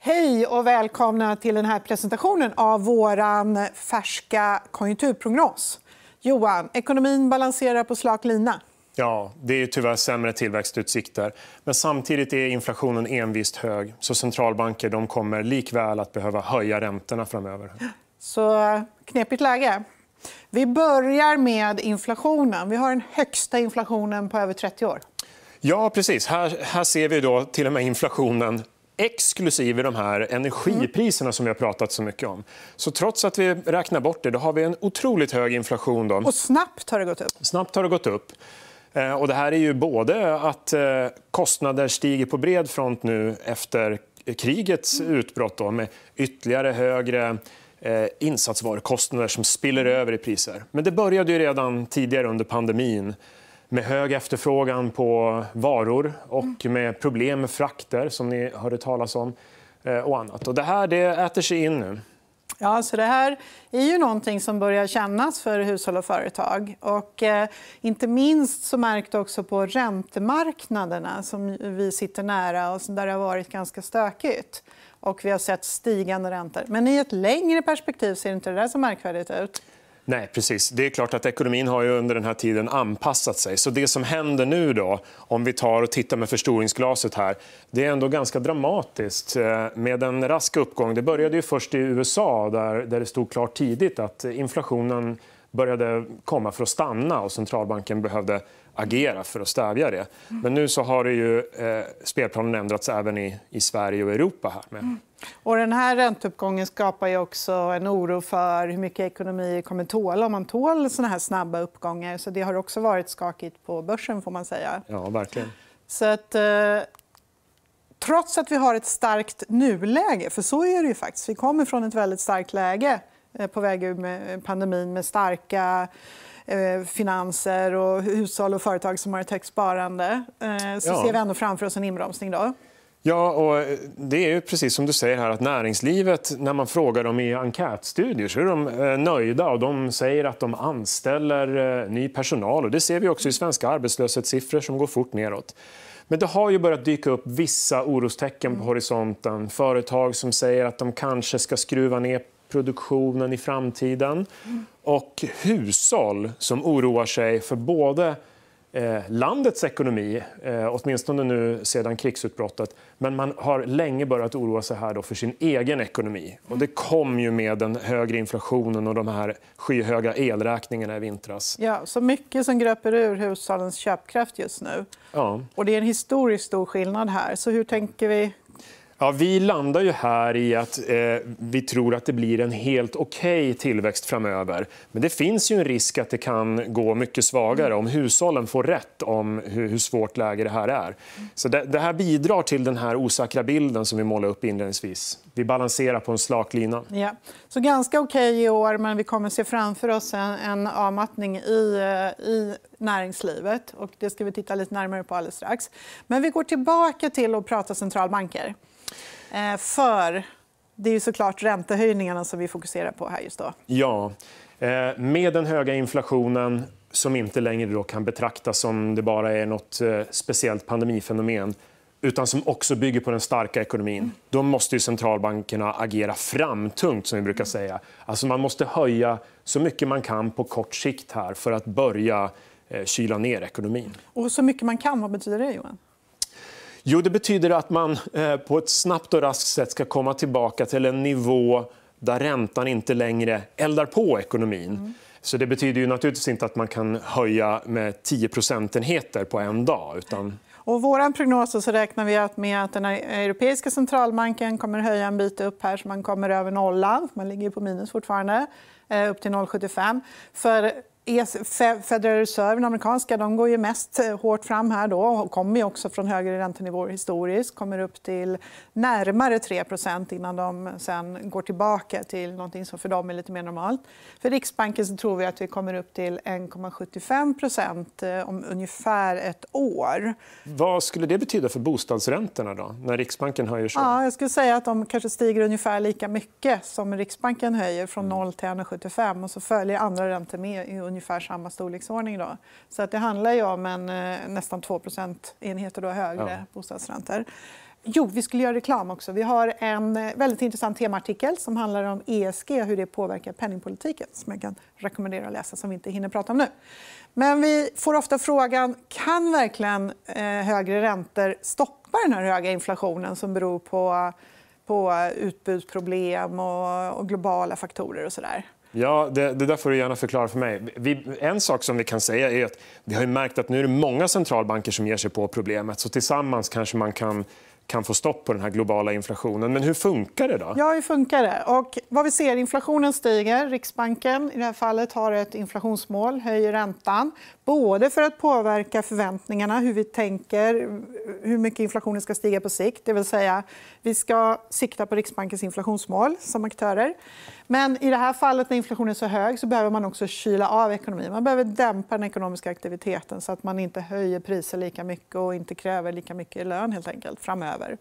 Hej och välkomna till den här presentationen av vår färska konjunkturprognos. Johan, ekonomin balanserar på slak lina. Ja, det är tyvärr sämre tillväxtutsikter. Men samtidigt är inflationen envist hög. så Centralbanker de kommer likväl att behöva höja räntorna framöver. Så knepigt läge. Vi börjar med inflationen. Vi har den högsta inflationen på över 30 år. Ja, precis. Här, här ser vi då till och med inflationen exklusive de här energipriserna som vi har pratat så mycket om. Så trots att vi räknar bort det, då har vi en otroligt hög inflation. Då. Och snabbt har det gått upp. Snabbt har det gått upp. Eh, och det här är ju både att eh, kostnader stiger på bred front nu efter krigets mm. utbrott då, med ytterligare högre eh, insatsvarukostnader som spiller över i priser. Men det började ju redan tidigare under pandemin med hög efterfrågan på varor och mm. med problem med frakter, som ni hörde talas om, eh, och annat. Och det här det äter sig in nu. Ja, så det här är ju någonting som börjar kännas för hushåll och företag. Och, eh, inte minst så märkt också på räntemarknaderna som vi sitter nära och där det har varit ganska stökigt. Och vi har sett stigande räntor. Men i ett längre perspektiv ser inte det där så märkvärdigt ut. Nej, precis. Det är klart att ekonomin har ju under den här tiden anpassat sig. Så det som händer nu då, om vi tar och tittar med förstoringsglaset här, det är ändå ganska dramatiskt eh, med en rask uppgång. Det började ju först i USA där, där det stod klart tidigt att inflationen började komma för att stanna och centralbanken behövde agera för att stävja det. Men nu så har det ju, eh, spelplanen ändrats även i, i Sverige och Europa. här med. Mm. Och den här ränteuppgången skapar ju också en oro för hur mycket ekonomi kommer tåla om man tål såna här snabba uppgångar. Så Det har också varit skakigt på börsen. får man säga. Ja, verkligen. Så att, eh, trots att vi har ett starkt nuläge, för så är det ju faktiskt. Vi kommer från ett väldigt starkt läge Eh, på väg ur pandemin med starka eh, finanser och hushåll och företag som har ett högt sparande eh, så ja. ser vi ändå framför oss en inbromsning. Då. Ja, och det är precis som du säger här att näringslivet, när man frågar dem i enkätstudier så är de nöjda och de säger att de anställer ny personal. Och det ser vi också i svenska arbetslöshetssiffror som går fort neråt. Men det har ju börjat dyka upp vissa orostecken på mm. horisonten. Företag som säger att de kanske ska skruva ner produktionen i framtiden och hushåll som oroar sig för både eh, landets ekonomi, eh, åtminstone nu sedan krigsutbrottet. Men man har länge börjat oroa sig här då för sin egen ekonomi. Och det kom ju med den högre inflationen och de här skyhöga elräkningarna i vintras. Ja, så mycket som gröper ur hushållens köpkraft just nu. Ja. Och det är en historiskt stor skillnad här. Så hur tänker vi Ja, vi landar ju här i att eh, vi tror att det blir en helt okej okay tillväxt framöver. Men det finns ju en risk att det kan gå mycket svagare om hushållen får rätt om hur, hur svårt läge det här är. Så det, det, här bidrar till den här osäkra bilden som vi målade upp inledningsvis. Vi balanserar på en slak lina. Ja. Så ganska okej okay i år, men vi kommer se framför oss en, en avmattning i, eh, i näringslivet. Och det ska vi titta lite närmare på alldeles strax. Men vi går tillbaka till att prata centralbanker. Eh, för det är ju såklart räntehöjningarna som vi fokuserar på här just då. Ja. Eh, med den höga inflationen som inte längre då kan betraktas som det bara är nåt eh, speciellt pandemifenomen utan som också bygger på den starka ekonomin. Då måste centralbankerna agera framtungt, som vi brukar mm. säga. Alltså man måste höja så mycket man kan på kort sikt här för att börja kyla ner ekonomin. Och så mycket man kan, vad betyder det, Johan? Jo, det betyder att man eh, på ett snabbt och raskt sätt ska komma tillbaka till en nivå där räntan inte längre eldar på ekonomin. Mm. Så Det betyder ju naturligtvis inte att man kan höja med 10 procentenheter på en dag. Utan... Och vår prognos så räknar vi med att den europeiska centralbanken kommer att höja en bit upp här så man kommer över nollan. Man ligger på minus fortfarande, eh, upp till 0,75. För E Federal Reserve, den amerikanska, de går ju mest eh, hårt fram här då och kommer också från högre räntenivåer historiskt. kommer upp till närmare 3 innan de sen går tillbaka till nåt som för dem är lite mer normalt. För Riksbanken tror vi att vi kommer upp till 1,75 eh, om ungefär ett år. Vad skulle det betyda för bostadsräntorna då, när Riksbanken höjer så? Ja, jag skulle säga att de kanske stiger ungefär lika mycket som Riksbanken höjer, från 0 mm. till 1,75 och så följer andra räntor med ungefär samma storleksordning. Då. Så att det handlar ju om en, eh, nästan 2 procentenheter högre ja. bostadsräntor. Jo, vi skulle göra reklam också. Vi har en eh, väldigt intressant temaartikel som handlar om ESG och hur det påverkar penningpolitiken som jag kan rekommendera att läsa som vi inte hinner prata om nu. Men vi får ofta frågan kan verkligen eh, högre räntor stoppa den här höga inflationen som beror på, på utbudsproblem och, och globala faktorer och så där? Ja, det, det, där får du gärna förklara för mig. Vi, en sak som vi kan säga är att vi har märkt att nu är det många centralbanker som ger sig på problemet. Så tillsammans kanske man kan kan få stopp på den här globala inflationen. Men hur funkar det? då? Ja, hur funkar det? Och vad vi ser, inflationen stiger. Riksbanken i det här fallet har ett inflationsmål, höjer räntan. Både för att påverka förväntningarna, hur vi tänker hur mycket inflationen ska stiga på sikt. Det vill säga, vi ska sikta på Riksbankens inflationsmål som aktörer. Men i det här fallet när inflationen är så hög så behöver man också kyla av ekonomin. Man behöver dämpa den ekonomiska aktiviteten så att man inte höjer priser lika mycket och inte kräver lika mycket i lön helt enkelt, framöver över.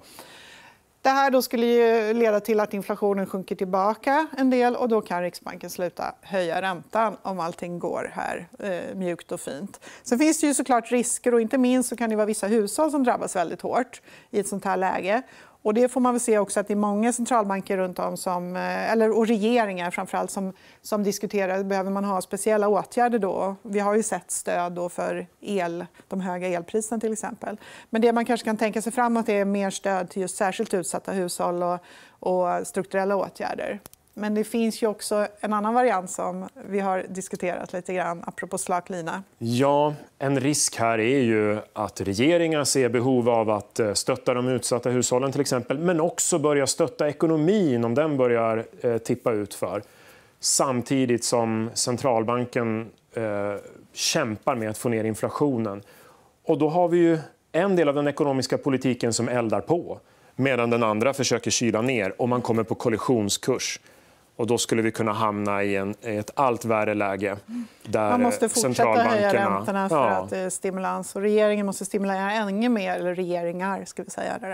Det här då skulle ju leda till att inflationen sjunker tillbaka en del och då kan Riksbanken sluta höja räntan om allting går här eh, mjukt och fint. Sen finns det ju såklart risker och inte minst så kan det vara vissa hushåll som drabbas väldigt hårt i ett sånt här läge. Och det får man väl se också att det är många centralbanker runt om som, eh, eller, och regeringar framförallt som, som diskuterar behöver man ha speciella åtgärder. Då. Vi har ju sett stöd då för el, de höga elpriserna till exempel. Men det man kanske kan tänka sig framåt är mer stöd till just särskilt utsatta hushåll och, och strukturella åtgärder. Men det finns ju också en annan variant som vi har diskuterat lite grann, apropå slak lina. Ja, en risk här är ju att regeringar ser behov av att eh, stötta de utsatta hushållen till exempel, men också börja stötta ekonomin om den börjar eh, tippa ut för. Samtidigt som centralbanken eh, kämpar med att få ner inflationen. Och då har vi ju en del av den ekonomiska politiken som eldar på medan den andra försöker kyla ner och man kommer på kollisionskurs. Och då skulle vi kunna hamna i, en, i ett allt värre läge. Där Man måste fortsätta höja räntorna för ja. att eh, stimulans. Och regeringen måste stimulera ännu mer, eller regeringar. Ska vi säga det,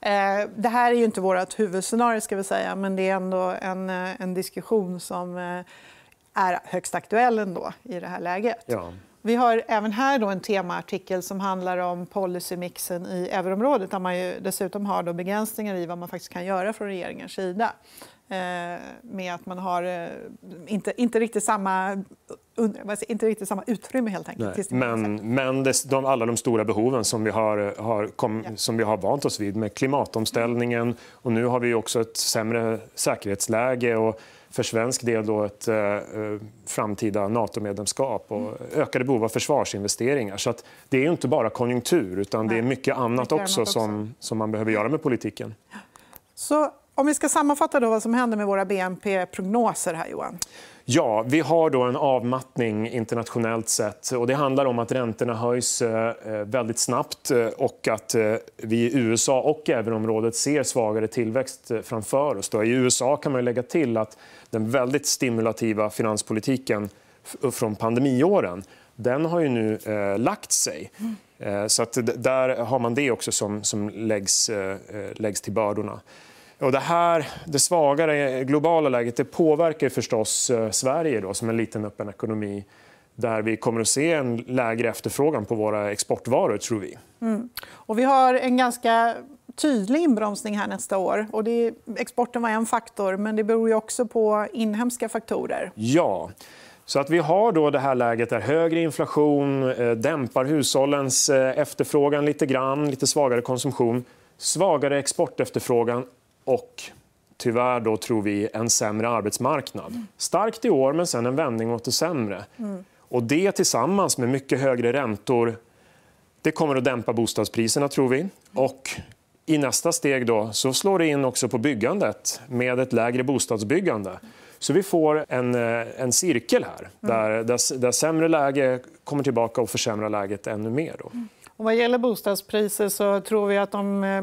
eh, det här är ju inte vårt huvudscenario, ska vi säga, men det är ändå en, eh, en diskussion som eh, är högst aktuell ändå i det här läget. Ja. Vi har även här då en temaartikel som handlar om policymixen i euroområdet där man dessutom har då begränsningar i vad man faktiskt kan göra från regeringens sida. Eh, med att man har eh, inte, inte, riktigt samma, inte riktigt samma utrymme, helt enkelt. men men det, de, alla de stora behoven som vi har, eh, har kom, ja. som vi har vant oss vid med klimatomställningen och nu har vi också ett sämre säkerhetsläge. Och för svensk del då ett eh, eh, framtida NATO-medlemskap och ökade behov av försvarsinvesteringar. Så att det är inte bara konjunktur, utan det är mycket annat också, Som, som man behöver göra med politiken. Så om vi ska sammanfatta då vad som händer med våra BNP-prognoser här, Johan. Ja, vi har då en avmattning internationellt sett. Och det handlar om att räntorna höjs eh, eh, väldigt snabbt eh, och att vi i USA och euroområdet ser svagare tillväxt framför oss. Då I USA kan man lägga till att den väldigt stimulativa finanspolitiken från pandemiåren den har ju nu eh, lagt sig. Mm. Så att där har man det också som, som läggs, eh, läggs till bördorna. Och det, här, det svagare globala läget det påverkar förstås eh, Sverige då, som en liten öppen ekonomi där vi kommer att se en lägre efterfrågan på våra exportvaror, tror vi. Mm. Och vi har en ganska tydlig inbromsning här nästa år. Och det, exporten var en faktor, men det beror också på inhemska faktorer. Ja. Så att vi har då det här läget där högre inflation eh, dämpar hushållens eh, efterfrågan lite grann, lite svagare konsumtion, svagare exportefterfrågan och tyvärr då tror vi en sämre arbetsmarknad. Mm. Starkt i år, men sen en vändning åt det sämre. Mm. Och det tillsammans med mycket högre räntor det kommer att dämpa bostadspriserna, tror vi. Och I nästa steg då, så slår det in också på byggandet med ett lägre bostadsbyggande. Så vi får en, eh, en cirkel här mm. där, där, där sämre läge kommer tillbaka och försämrar läget ännu mer. Då. Mm. Och vad gäller bostadspriser så tror vi att de eh,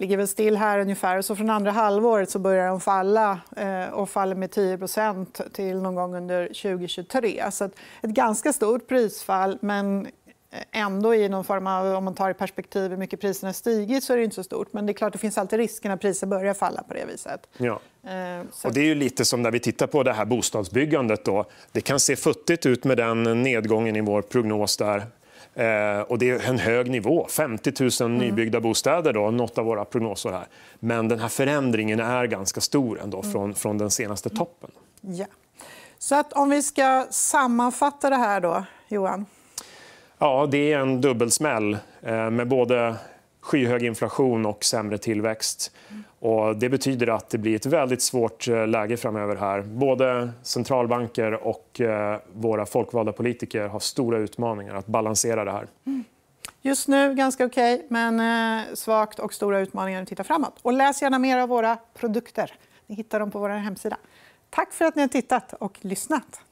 ligger väl still här ungefär. Så från andra halvåret så börjar de falla eh, och faller med 10 till någon gång under 2023. Så ett ganska stort prisfall, men ändå i någon form av, om man tar i perspektiv hur mycket priserna har stigit så är det inte så stort. Men det är klart det finns alltid risker när priser börjar falla på det viset. Ja. Eh, och det är ju lite som när vi tittar på det här bostadsbyggandet. Då. Det kan se futtigt ut med den nedgången i vår prognos där Eh, och det är en hög nivå, 50 000 mm. nybyggda bostäder, då, något av våra prognoser. här. Men den här förändringen är ganska stor ändå mm. från, från den senaste mm. toppen. Ja. Så att om vi ska sammanfatta det här, då, Johan? Ja, det är en dubbelsmäll eh, med både skyhög inflation och sämre tillväxt. Och det betyder att det blir ett väldigt svårt eh, läge framöver. här. Både centralbanker och eh, våra folkvalda politiker har stora utmaningar att balansera det här. Mm. Just nu ganska okej, okay, men eh, svagt och stora utmaningar att titta framåt. Och läs gärna mer av våra produkter. Ni hittar dem på vår hemsida. Tack för att ni har tittat och lyssnat.